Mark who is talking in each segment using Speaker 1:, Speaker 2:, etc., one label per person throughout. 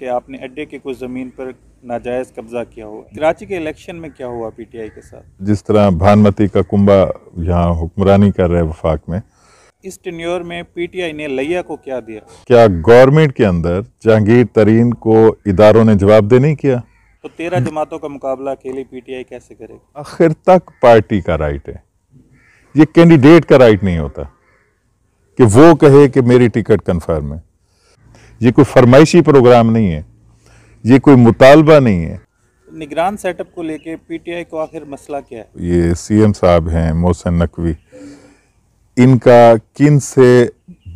Speaker 1: कि आपने अड्डे की कुछ ज़मीन पर नाजायज़ कब्ज़ा किया हुआ कराची के इलेक्शन में क्या हुआ पीटीआई के साथ
Speaker 2: जिस तरह भानमती का कुंबा यहाँ हुक्मरानी कर रहे वफाक में
Speaker 1: इस टेन्योर में पीटीआई ने लैया को क्या दिया
Speaker 2: क्या गवर्नमेंट के अंदर जहांगीर तरीन को इदारों ने जवाबदेह नहीं किया
Speaker 1: तो तेरह जमातों का मुकाबला अकेले पीटीआई कैसे करेगा
Speaker 2: आखिर तक पार्टी का राइट है ये कैंडिडेट का राइट नहीं होता कि वो कहे कि मेरी टिकट कन्फर्म है ये कोई फरमाइशी प्रोग्राम नहीं है ये कोई मुतालबा नहीं है
Speaker 1: निगरान सेटअप को लेके पीटीआई को आखिर मसला क्या
Speaker 2: है ये सीएम साहब हैं मोहसिन नकवी इनका किन से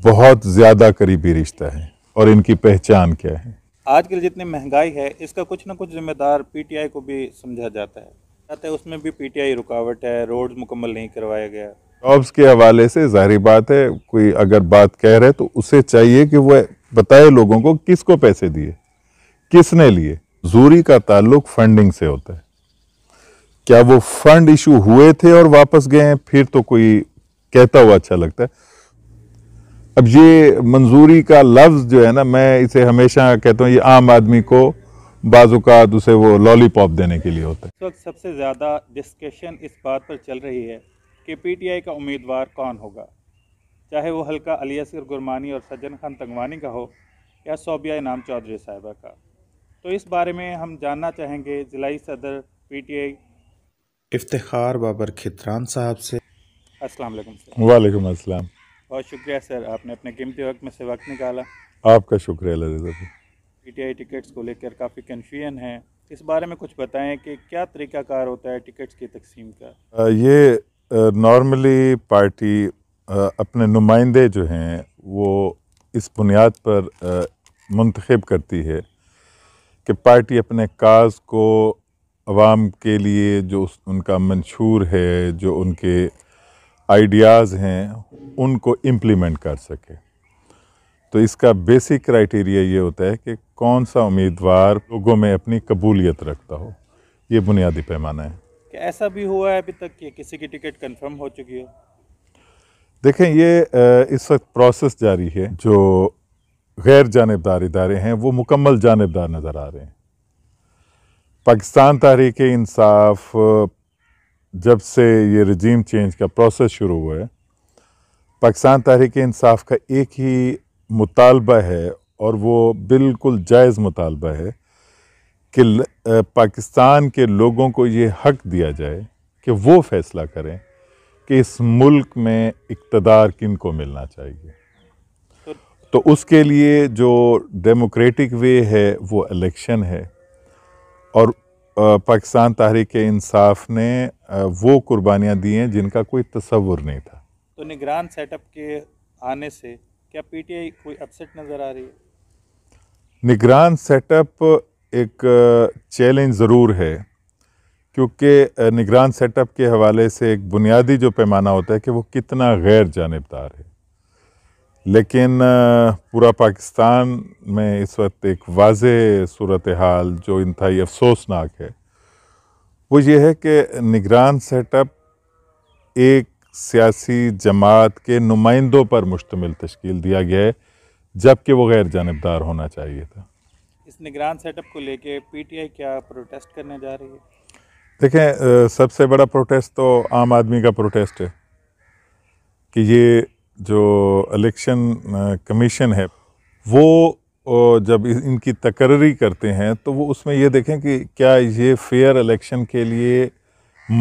Speaker 2: बहुत ज़्यादा करीबी रिश्ता है और इनकी पहचान क्या है
Speaker 1: आजकल जितनी महंगाई है इसका कुछ ना कुछ जिम्मेदार पीटीआई को भी समझा जाता है कहते हैं उसमें भी पीटीआई रुकावट है रोड मुकम्मल नहीं करवाया गया
Speaker 2: जॉब्स के हवाले से जाहिर बात है कोई अगर बात कह रहे तो उसे चाहिए कि वह बताए लोगों को किसको पैसे दिए किसने लिए जूरी का ताल्लुक फंडिंग से होता है क्या वो फंड इशू हुए थे और वापस गए हैं फिर तो कोई कहता हुआ अच्छा लगता है अब ये मंजूरी का लफ्ज़ जो है ना मैं इसे हमेशा कहता हूँ ये आम आदमी को बाजुकात उसे वो लॉलीपॉप देने के लिए होता है
Speaker 1: इस वक्त सबसे ज़्यादा डिस्कशन इस बात पर चल रही है कि पीटीआई का उम्मीदवार कौन होगा चाहे वो हल्का अलियासर गुरमानी और सज्जन खान तंगवानी का हो या सोबिया इनाम चौधरी साहिबा का तो इस बारे में हम जानना चाहेंगे ज़िलाई सदर पीटीआई
Speaker 2: इफ्तार बाबर खितरान साहब से अस्सलाम वालेकुम वालेकुम अस्सलाम
Speaker 1: बहुत शुक्रिया सर आपने अपने कीमती वक्त में से वक्त निकाला
Speaker 2: आपका शुक्रिया
Speaker 1: पी टी आई टिकट्स को लेकर काफ़ी कन्फ्यूजन है इस बारे में कुछ बताएं कि क्या तरीकाकार होता है टिकट्स की तकसीम का
Speaker 2: ये नॉर्मली पार्टी अपने नुमाइंदे जो हैं वो इस बुनियाद पर मंतखब करती है कि पार्टी अपने काज को आवाम के लिए जो उनका मंशूर है जो उनके आइडियाज़ हैं उनको इम्प्लीमेंट कर सके तो इसका बेसिक क्राइटेरिया ये होता है कि कौन सा उम्मीदवार लोगों में अपनी कबूलियत रखता हो ये बुनियादी पैमाना है क्या
Speaker 1: ऐसा भी हुआ है अभी तक कि किसी की टिकट कंफर्म हो चुकी हो
Speaker 2: देखें ये इस वक्त प्रोसेस जारी है जो गैर जानबदार इदारे हैं वो मुकम्मल जानबदार नज़र आ रहे हैं पाकिस्तान तहरीक इंसाफ जब से ये रजीम चेंज का प्रोसेस शुरू हुआ है पाकिस्तान तहरीक इंसाफ का एक ही मुतालबा है और वो बिल्कुल जायज़ मुतालबा है कि पाकिस्तान के लोगों को ये हक दिया जाए कि वो फ़ैसला करें कि इस मुल्क में इकतदार किन को मिलना चाहिए तो उसके लिए जो डेमोक्रेटिक वे है वो इलेक्शन है और पाकिस्तान तहरीक इंसाफ ने वो कुर्बानियाँ दी हैं जिनका कोई तस्वुर नहीं था
Speaker 1: तो निगरान सेटअप के आने से क्या पीटीआई कोई अपसेट नज़र आ रही है
Speaker 2: निगरान सेटअप एक चैलेंज ज़रूर है क्योंकि निगरान सेटअप के हवाले से एक बुनियादी जो पैमाना होता है कि वो कितना गैर जानबदार है लेकिन पूरा पाकिस्तान में इस वक्त एक वाज सूरत हाल जो इंतई अफसोसनाक है वो ये है कि निगरान सेटअप एक सियासी जमात के नुमाइंदों पर मुश्तमिल तश्ील दिया गया है जबकि वो गैर जानबदार होना चाहिए था
Speaker 1: इस निगरान सेटअप को लेके पीटीआई क्या प्रोटेस्ट करने जा रही है
Speaker 2: देखें सबसे बड़ा प्रोटेस्ट तो आम आदमी का प्रोटेस्ट है कि ये जो इलेक्शन कमीशन है वो जब इनकी तकर्री करते हैं तो वो उसमें ये देखें कि क्या ये फेयर इलेक्शन के लिए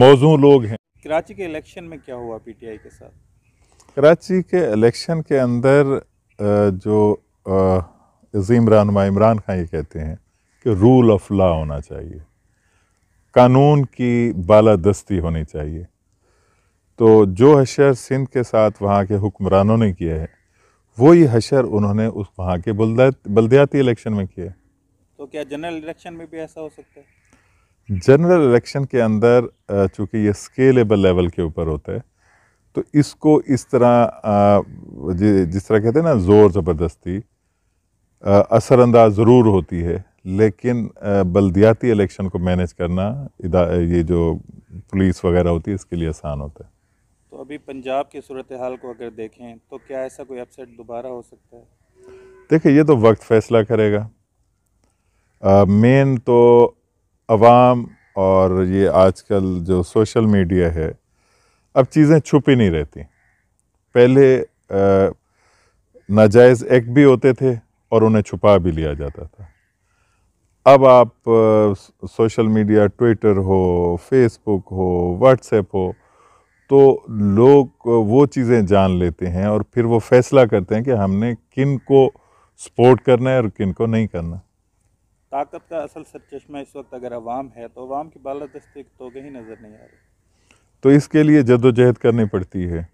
Speaker 2: मौजू लोग हैं
Speaker 1: कराची के इलेक्शन में क्या हुआ पीटीआई के साथ
Speaker 2: कराची के इलेक्शन के अंदर जो अजीम रानुमा इमरान खान ये कहते हैं कि रूल ऑफ लॉ होना चाहिए कानून की बालादस्ती होनी चाहिए तो जो हशर सिंध के साथ वहाँ के हुक्मरानों ने किया है वही हशर उन्होंने उस वहाँ के बलदयाती इलेक्शन में किया
Speaker 1: तो क्या जनरल इलेक्शन में भी ऐसा हो सकता
Speaker 2: है जनरल इलेक्शन के अंदर चूंकि ये स्केलेबल लेवल के ऊपर होता है तो इसको इस तरह जिस तरह कहते हैं ना ज़ोर ज़बरदस्ती असरअंदाज ज़रूर होती है लेकिन बल्दियाती इलेक्शन को मैनेज करना ये जो पुलिस वगैरह होती है इसके लिए आसान होता है
Speaker 1: तो अभी पंजाब की सूरत हाल को अगर देखें तो क्या ऐसा कोई अपसेट दोबारा हो सकता है
Speaker 2: देखिए ये तो वक्त फैसला करेगा मेन तो अवाम और ये आजकल जो सोशल मीडिया है अब चीज़ें छुपी नहीं रहती पहले नाजायज़ एक्ट भी होते थे और उन्हें छुपा भी लिया जाता था अब आप सोशल मीडिया ट्विटर हो फेसबुक हो व्हाट्सएप हो तो लोग वो चीज़ें जान लेते हैं और फिर वो फैसला करते हैं कि हमने किन को सपोर्ट करना है और किन को नहीं करना
Speaker 1: ताकत का असल सर चश्मा इस वक्त अगर अवाम है तो अवाम की बालादस्ती तो कहीं नज़र नहीं आ रही
Speaker 2: तो इसके लिए जदोजहद करनी पड़ती है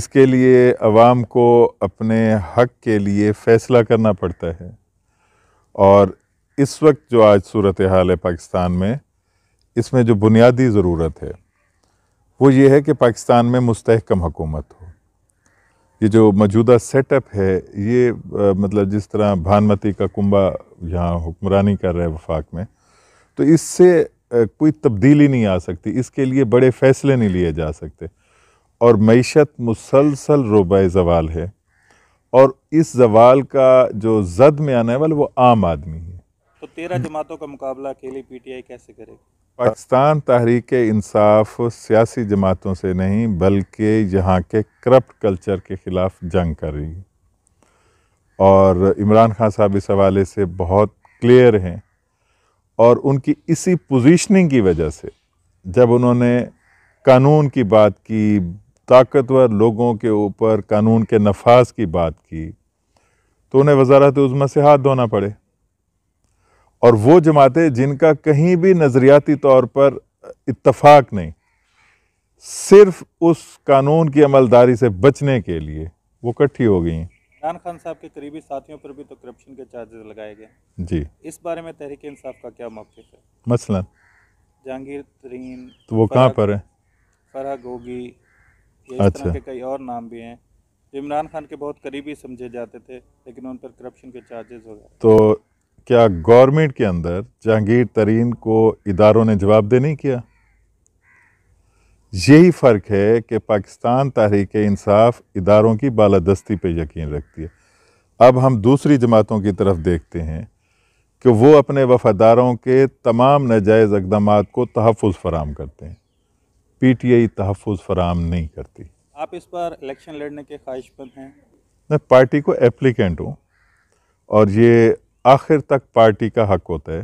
Speaker 2: इसके लिए अवाम को अपने हक के लिए फ़ैसला करना पड़ता है और इस वक्त जो आज सूरत हाल है पाकिस्तान में इसमें जो बुनियादी ज़रूरत है वो ये है कि पाकिस्तान में मुस्तकम हुकूमत हो ये जो मौजूदा सेटअप है ये मतलब जिस तरह भानमती का कुंबा यहाँ हुक्मरानी कर रहा है वफाक में तो इससे कोई तब्दीली नहीं आ सकती इसके लिए बड़े फ़ैसले नहीं लिए जा सकते और मीशत मुसलसल रोबा जवाल है और इस जवाल का जो जद में आने वाला वो आम आदमी है
Speaker 1: तो तेरह जमातों का मुकाबला अकेली पीटीआई कैसे करेगी
Speaker 2: पाकिस्तान तहरीक इंसाफ सियासी जमातों से नहीं बल्कि यहाँ के करप्ट कल्चर के ख़िलाफ़ जंग कर रही है और इमरान खान साहब इस हवाले से बहुत क्लियर हैं और उनकी इसी पोजीशनिंग की वजह से जब उन्होंने कानून की बात की ताकतवर लोगों के ऊपर कानून के नफाज की बात की तो उन्हें वजारत उज़मा से हाथ धोना पड़े और वो जमातें जिनका कहीं भी नज़रियाती तौर पर इतफाक नहीं सिर्फ उस कानून की अमलदारी से बचने के लिए वो इकट्ठी हो गई हैं
Speaker 1: इमरान खान साहब के करीबी साथियों पर भी तो करप्शन के चार्जेस लगाए गए जी इस बारे में तहरीक इंसाफ का क्या मौके है मसलन जहांगीर तरीन
Speaker 2: तो वो कहाँ पर है
Speaker 1: फरह गोगी अच्छा के कई और नाम भी हैं जो इमरान खान के बहुत करीबी समझे जाते थे लेकिन उन पर करप्शन के चार्जेस हो गए
Speaker 2: तो क्या गवर्नमेंट के अंदर जहांगीर तरीन को इदारों ने जवाबदेह नहीं किया यही फ़र्क है कि पाकिस्तान तहरीक इंसाफ इदारों की बालादस्ती पे यकीन रखती है अब हम दूसरी जमातों की तरफ देखते हैं कि वो अपने वफ़ादारों के तमाम नजायज़ इकदाम को तहफ़ फ़राम करते हैं पी टी आई तहफ़ फ़राम नहीं करती
Speaker 1: आप इस बार इलेक्शन लड़ने के ख्वाहिशमंद हैं
Speaker 2: मैं पार्टी को एप्लीकेंट हूँ और ये आखिर तक पार्टी का हक होता है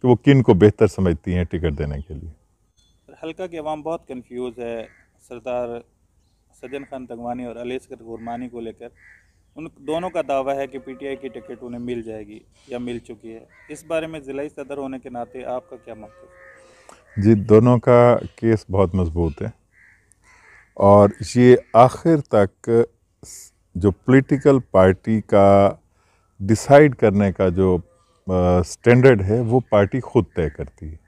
Speaker 2: कि वो किन को बेहतर समझती हैं टिकट देने के लिए
Speaker 1: हल्का की आवाम बहुत कंफ्यूज है सरदार सज्जन खान तंगवानी और अली गुरमानी को लेकर उन दोनों का दावा है कि पीटीआई की टिकट उन्हें मिल जाएगी या मिल चुकी है इस बारे में ज़िला सदर होने के नाते आपका क्या मकसद
Speaker 2: जी दोनों का केस बहुत मजबूत है और ये आखिर तक जो पॉलिटिकल पार्टी का डिसाइड करने का जो स्टैंडर्ड है वो पार्टी खुद तय करती है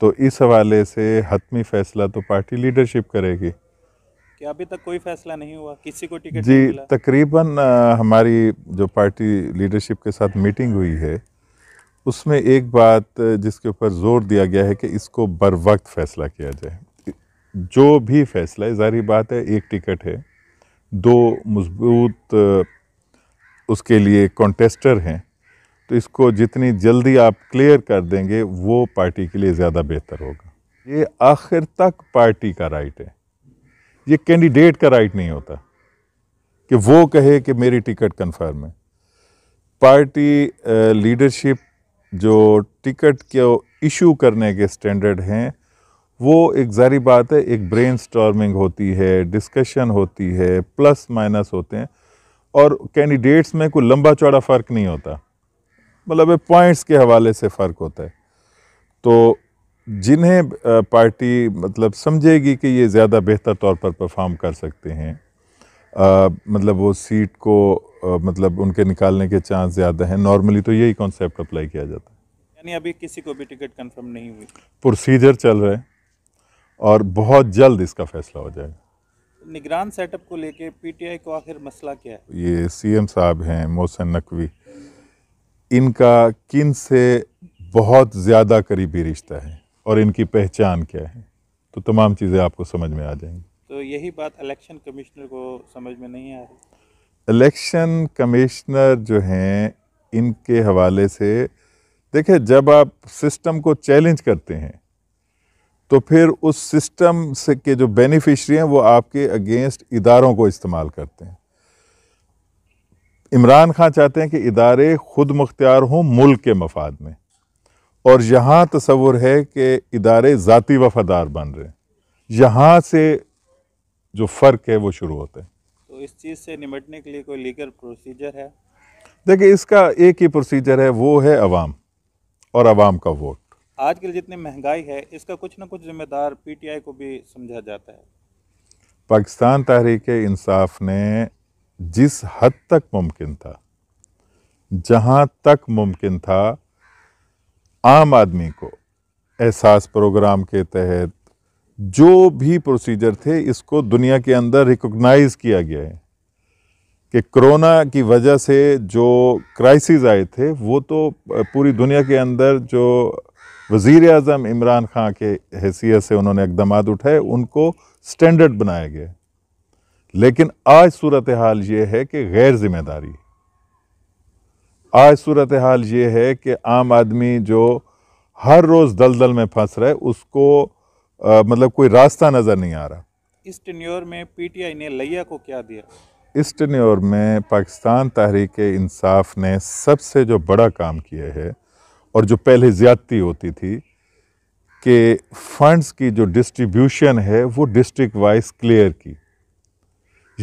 Speaker 2: तो इस हवाले से हतमी फैसला तो पार्टी लीडरशिप करेगी
Speaker 1: क्या अभी तक कोई फैसला नहीं हुआ
Speaker 2: किसी को टिकट जी तकरीबन हमारी जो पार्टी लीडरशिप के साथ मीटिंग हुई है उसमें एक बात जिसके ऊपर जोर दिया गया है कि इसको बर वक्त फैसला किया जाए जो भी फैसला है जारी बात है एक टिकट है दो मजबूत उसके लिए कॉन्टेस्टर हैं तो इसको जितनी जल्दी आप क्लियर कर देंगे वो पार्टी के लिए ज़्यादा बेहतर होगा ये आखिर तक पार्टी का राइट है ये कैंडिडेट का राइट नहीं होता कि वो कहे कि मेरी टिकट कन्फर्म है पार्टी लीडरशिप जो टिकट को इशू करने के स्टैंडर्ड हैं वो एक जारी बात है एक ब्रेन होती है डिस्कशन होती है प्लस माइनस होते हैं और कैंडिडेट्स में कोई लंबा चौड़ा फ़र्क नहीं होता मतलब पॉइंट्स के हवाले से फ़र्क होता है तो जिन्हें पार्टी मतलब समझेगी कि ये ज़्यादा बेहतर तौर पर परफॉर्म कर सकते हैं आ, मतलब वो सीट को आ, मतलब उनके निकालने के चांस ज़्यादा हैं नॉर्मली तो यही कॉन्सेप्ट अप्लाई किया जाता है
Speaker 1: यानी अभी किसी को भी टिकट कंफर्म नहीं हुई
Speaker 2: प्रोसीजर चल रहा है और बहुत जल्द इसका फैसला हो जाएगा
Speaker 1: निगरान सेटअप को लेके पीटीआई को आखिर मसला क्या है
Speaker 2: ये सीएम साहब हैं मोहसन नकवी इनका किन से बहुत ज़्यादा करीबी रिश्ता है और इनकी पहचान क्या है तो तमाम चीज़ें आपको समझ में आ जाएंगी
Speaker 1: तो यही बात इलेक्शन कमिश्नर को समझ में नहीं आ रही
Speaker 2: इलेक्शन कमिश्नर जो हैं इनके हवाले से देखिए जब आप सिस्टम को चैलेंज करते हैं तो फिर उस सिस्टम से के जो बेनिफिशरी हैं वो आपके अगेंस्ट इदारों को इस्तेमाल करते हैं इमरान खान चाहते हैं कि इदारे खुद मुख्तियार हों मुल्क के मफाद में और यहाँ तस्वुर है कि इदारे ज़ाती वफादार बन रहे हैं यहाँ से जो फ़र्क है वो शुरू होता है
Speaker 1: तो इस चीज़ से निमटने के लिए कोई लीगल प्रोसीजर है
Speaker 2: देखिए इसका एक ही प्रोसीजर है वो है अवाम और अवाम का वोट
Speaker 1: आजकल जितनी महंगाई है इसका कुछ ना कुछ जिम्मेदार पीटीआई को भी समझा जाता है
Speaker 2: पाकिस्तान तहरीक इंसाफ ने जिस हद तक मुमकिन था जहाँ तक मुमकिन था आम आदमी को एहसास प्रोग्राम के तहत जो भी प्रोसीजर थे इसको दुनिया के अंदर रिकॉग्नाइज किया गया है कि कोरोना की वजह से जो क्राइसिस आए थे वो तो पूरी दुनिया के अंदर जो वज़ी अजम इमरान खां के हैसियत से उन्होंने इकदाम उठाए उनको स्टैंडर्ड बनाया गया लेकिन आज सूरत हाल ये है कि गैर जिम्मेदारी आज सूरत हाल ये है कि आम आदमी जो हर रोज़ दलदल में फंस रहा है उसको आ, मतलब कोई रास्ता नज़र नहीं आ रहा
Speaker 1: इस टन्योर में पीटीआई ने लैया को क्या दिया
Speaker 2: इस टन्योर में पाकिस्तान तहरीक इंसाफ ने सबसे जो बड़ा काम किया है और जो पहले ज़्यादती होती थी कि फंड्स की जो डिस्ट्रीब्यूशन है वो डिस्ट्रिक्ट वाइज क्लियर की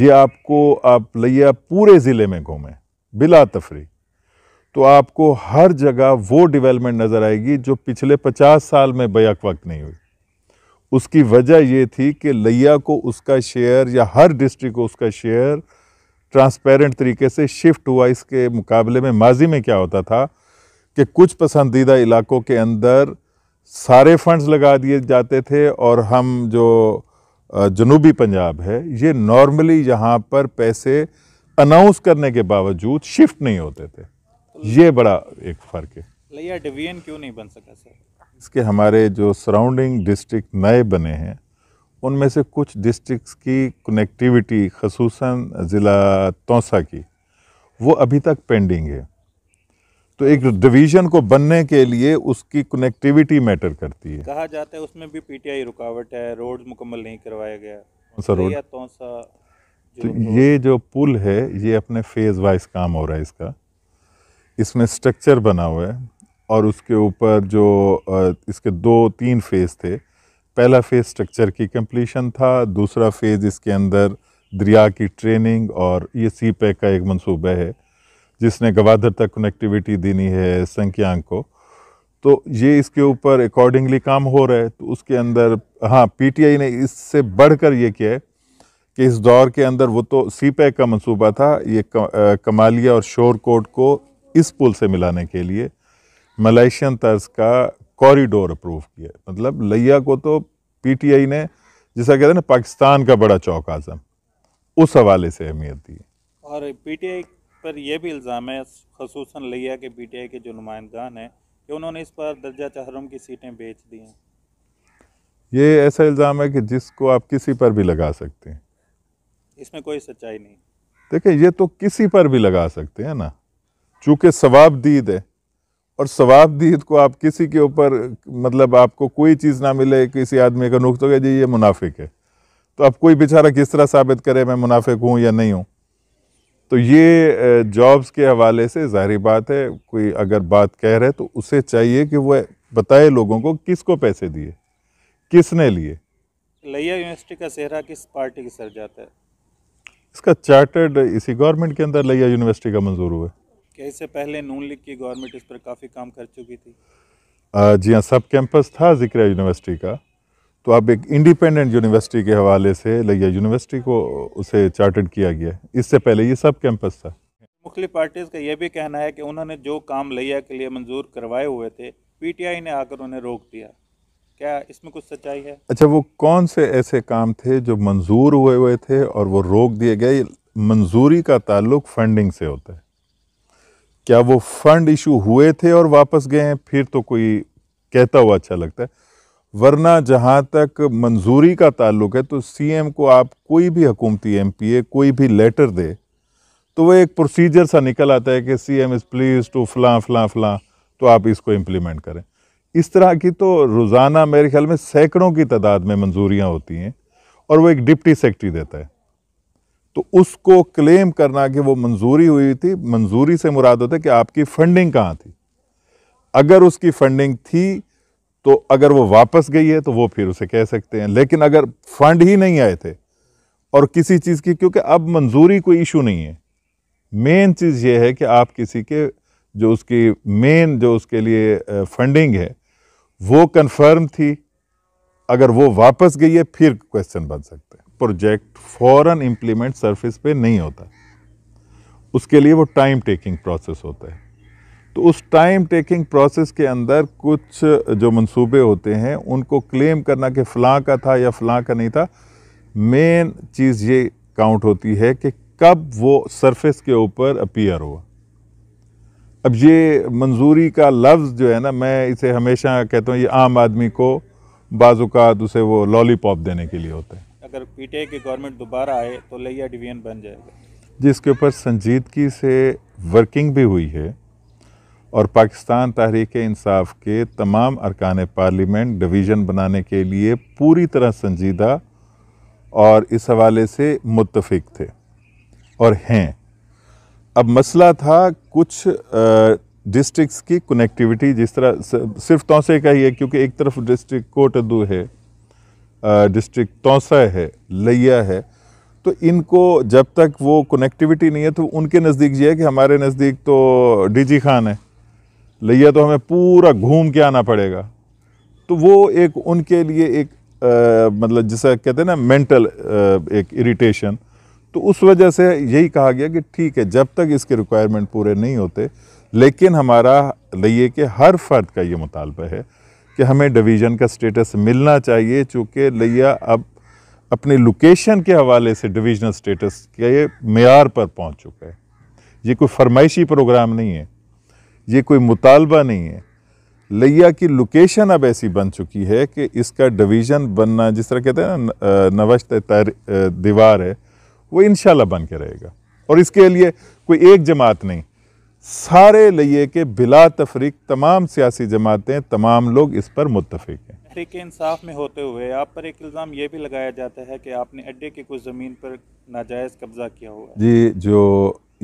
Speaker 2: ये आपको आप लिया पूरे ज़िले में घूमें बिला तफरी तो आपको हर जगह वो डेवलपमेंट नज़र आएगी जो पिछले पचास साल में बैक वक्त नहीं हुई उसकी वजह ये थी कि लिया को उसका शेयर या हर डिस्ट्रिक्ट को उसका शेयर ट्रांसपेरेंट तरीके से शिफ्ट हुआ इसके मुकाबले में माजी में क्या होता था कि कुछ पसंदीदा इलाकों के अंदर सारे फंड्स लगा दिए जाते थे और हम जो जनूबी पंजाब है ये नॉर्मली यहाँ पर पैसे अनाउंस करने के बावजूद शिफ्ट नहीं होते थे ये बड़ा एक फ़र्क है
Speaker 1: लिया डिवीजन क्यों नहीं बन सका सर
Speaker 2: इसके हमारे जो सराउंडिंग डिस्ट्रिक्ट नए बने हैं उनमें से कुछ डिस्ट्रिक्ट्स की कनेक्टिविटी खसूस ज़िला तोसा की वो अभी तक पेंडिंग है तो एक डिवीजन को बनने के लिए उसकी कनेक्टिविटी मैटर करती है कहा जाता
Speaker 1: है उसमें भी पीटीआई रुकावट है रोड मुकम्मल नहीं करवाया गया कौन सा रोड
Speaker 2: तो, तो, तो ये जो पुल है ये अपने फेज़ वाइज काम हो रहा है इसका इसमें स्ट्रक्चर बना हुआ है और उसके ऊपर जो इसके दो तीन फेज़ थे पहला फेज़ स्ट्रक्चर की कंप्लीशन था दूसरा फेज़ इसके अंदर दरिया की ट्रेनिंग और ये सी पैक e e का एक मनसूबा है जिसने गवादर तक कनेक्टिविटी देनी है संख्यांक को तो ये इसके ऊपर अकॉर्डिंगली काम हो रहा है तो उसके अंदर हाँ पीटीआई ने इससे बढ़कर ये किया है कि इस दौर के अंदर वो तो सी पैक का मंसूबा था ये कमालिया और शोर कोट को इस पुल से मिलाने के लिए मलेशियन तर्ज का कॉरिडोर अप्रूव किया मतलब लिया को तो पीटीआई ने जैसा कहते हैं ना पाकिस्तान का बड़ा चौक आजम उस हवाले से अहमियत दी
Speaker 1: और पीटीआई पर यह भी इल्ज़ाम है खसूस लिया के पी टी आई के जो नुमाइंदान हैं कि उन्होंने इस पर दर्जा चहरम की सीटें बेच दी हैं
Speaker 2: ये ऐसा इल्ज़ाम है कि जिसको आप किसी पर भी लगा सकते हैं
Speaker 1: इसमें कोई सच्चाई
Speaker 2: नहीं देखिए ये तो किसी पर भी लगा सकते हैं ना चूँकि सवाब दीद है और सवाब दीद को आप किसी के ऊपर मतलब आपको कोई चीज़ ना मिले किसी आदमी का नुख्त हो गया जी ये मुनाफिक है तो आप कोई बेचारा किस तरह साबित करे मैं मुनाफिक हूँ या नहीं हूँ तो ये जॉब्स के हवाले से ज़ाहरी बात है कोई अगर बात कह रहे तो उसे चाहिए कि वह बताए लोगों को किसको पैसे दिए किसने लिए
Speaker 1: लिया यूनिवर्सिटी का सेहरा किस पार्टी के सर जाता है
Speaker 2: इसका चार्टर्ड इसी गवर्नमेंट के अंदर लिया यूनिवर्सिटी का मंजूर हुआ
Speaker 1: क्या इससे पहले नून लीग की गवर्नमेंट इस पर काफ़ी काम कर चुकी थी
Speaker 2: आ, जी हाँ सब कैंपस था जिक्र यूनिवर्सिटी का तो अब एक इंडिपेंडेंट यूनिवर्सिटी के हवाले से लगिया यूनिवर्सिटी को उसे चार्टर्ड किया गया इससे पहले ये सब कैंपस था
Speaker 1: मुख्तलि पार्टीज़ का यह भी कहना है कि उन्होंने जो काम लिया के लिए मंजूर करवाए हुए थे पीटीआई ने आकर उन्हें रोक दिया क्या इसमें कुछ सच्चाई
Speaker 2: है अच्छा वो कौन से ऐसे काम थे जो मंजूर हुए हुए थे और वो रोक दिए गए मंजूरी का ताल्लुक फंडिंग से होता है क्या वो फंड इशू हुए थे और वापस गए हैं फिर तो कोई कहता हुआ अच्छा लगता है वरना जहाँ तक मंजूरी का ताल्लुक है तो सीएम को आप कोई भी हकूमती एमपीए कोई भी लेटर दे तो वह एक प्रोसीजर सा निकल आता है कि सीएम इज़ प्लीज़ टू फलां फलां फलां तो आप इसको इम्प्लीमेंट करें इस तरह की तो रोज़ाना मेरे ख्याल में सैकड़ों की तादाद में मंजूरियाँ होती हैं और वह एक डिप्टी सेक्रेटरी देता है तो उसको क्लेम करना कि वो मंजूरी हुई थी मंजूरी से मुराद होता है कि आपकी फंडिंग कहाँ थी अगर उसकी फंडिंग थी तो अगर वो वापस गई है तो वो फिर उसे कह सकते हैं लेकिन अगर फंड ही नहीं आए थे और किसी चीज़ की क्योंकि अब मंजूरी कोई इशू नहीं है मेन चीज़ ये है कि आप किसी के जो उसकी मेन जो उसके लिए फंडिंग है वो कंफर्म थी अगर वो वापस गई है फिर क्वेश्चन बन सकते हैं प्रोजेक्ट फॉरन इम्प्लीमेंट सरफेस पे नहीं होता उसके लिए वो टाइम टेकिंग प्रोसेस होता है तो उस टाइम टेकिंग प्रोसेस के अंदर कुछ जो मंसूबे होते हैं उनको क्लेम करना कि फ़लाँ का था या फ़लाँ का नहीं था मेन चीज़ ये काउंट होती है कि कब वो सरफेस के ऊपर अपीयर हुआ अब ये मंजूरी का लफ्ज़ जो है ना मैं इसे हमेशा कहता हूँ ये आम आदमी को बाजुकात उसे वो लॉलीपॉप देने के लिए होता है
Speaker 1: अगर पीटीआई की गवर्नमेंट दोबारा आए तो लिया डिवीजन बन
Speaker 2: जाएगा जिसके ऊपर संजीदगी से वर्किंग भी हुई है और पाकिस्तान तहरीक इंसाफ के तमाम अरकान पार्लियामेंट डिवीज़न बनाने के लिए पूरी तरह संजीदा और इस हवाले से मुतफिक थे और हैं अब मसला था कुछ डिस्ट्रिक्स की कनेक्टिविटी जिस तरह सिर्फ तोसे का ही है क्योंकि एक तरफ डिस्ट्रिक्ट कोटदू है डिस्ट्रिक्ट तोसा है लिया है तो इनको जब तक वो कनेक्टिविटी नहीं है तो उनके नज़दीक ये है कि हमारे नज़दीक तो डीजी खान है लिया तो हमें पूरा घूम के आना पड़ेगा तो वो एक उनके लिए एक आ, मतलब जैसा कहते हैं ना मेंटल आ, एक इरिटेशन तो उस वजह से यही कहा गया कि ठीक है जब तक इसके रिक्वायरमेंट पूरे नहीं होते लेकिन हमारा लिए के हर फर्द का ये मुतालबा है कि हमें डिवीज़न का स्टेटस मिलना चाहिए चूँकि लिया अब अपने लोकेशन के हवाले से डिवीजनल स्टेटस के मैार पर पहुंच चुका है ये कोई फरमाइशी प्रोग्राम नहीं है ये कोई मुतालबा नहीं है लिया की लोकेशन अब ऐसी बन चुकी है कि इसका डिवीज़न बनना जिस तरह कहते हैं ना नवश दीवार है वो इन बन के रहेगा और इसके लिए कोई एक जमात नहीं सारे लिए के बिला तफरीक तमाम सियासी जमातें तमाम लोग इस पर मुतफिक हैं
Speaker 1: तहरीक इंसाफ में होते हुए आप पर एक इल्ज़ाम ये भी लगाया जाता है कि आपने अड्डे की कुछ ज़मीन पर नाजायज़ कब्ज़ा किया
Speaker 2: हुआ जी जो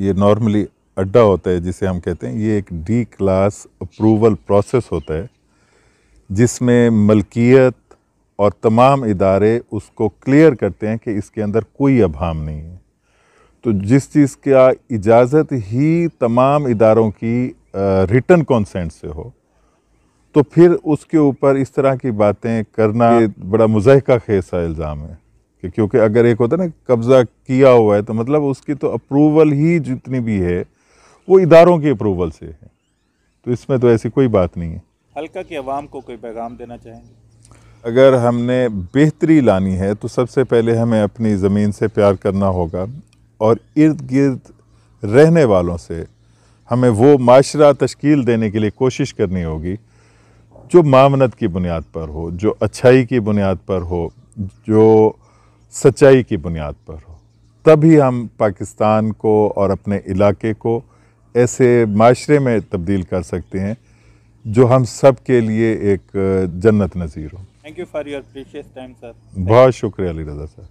Speaker 2: ये नॉर्मली अड्डा होता है जिसे हम कहते हैं ये एक डी क्लास अप्रूवल प्रोसेस होता है जिसमें मलकियत और तमाम इदारे उसको क्लियर करते हैं कि इसके अंदर कोई अभाम नहीं है तो जिस चीज़ का इजाज़त ही तमाम इदारों की रिटर्न कॉन्सेंट से हो तो फिर उसके ऊपर इस तरह की बातें करना बड़ा मुजहका खेस इल्ज़ाम है कि क्योंकि अगर एक होता है ना कब्ज़ा किया हुआ है तो मतलब उसकी तो अप्रूवल ही जितनी भी है वो इदारों के अप्रूवल से है तो इसमें तो ऐसी कोई बात नहीं है
Speaker 1: हल्का की आवाम को कोई पैगाम देना चाहेंगे
Speaker 2: अगर हमने बेहतरी लानी है तो सबसे पहले हमें अपनी ज़मीन से प्यार करना होगा और इर्द गिर्द रहने वालों से हमें वो माशरा तश्कील देने के लिए कोशिश करनी होगी जो मामनत की बुनियाद पर हो जो अच्छाई की बुनियाद पर हो जो सच्चाई की बुनियाद पर हो तभी हम पाकिस्तान को और अपने इलाके को ऐसे माशरे में तब्दील कर सकते हैं जो हम सब के लिए एक जन्नत नज़ीर हो
Speaker 1: thank you for your precious time sir
Speaker 2: बहुत शुक्रिया अली रजा सर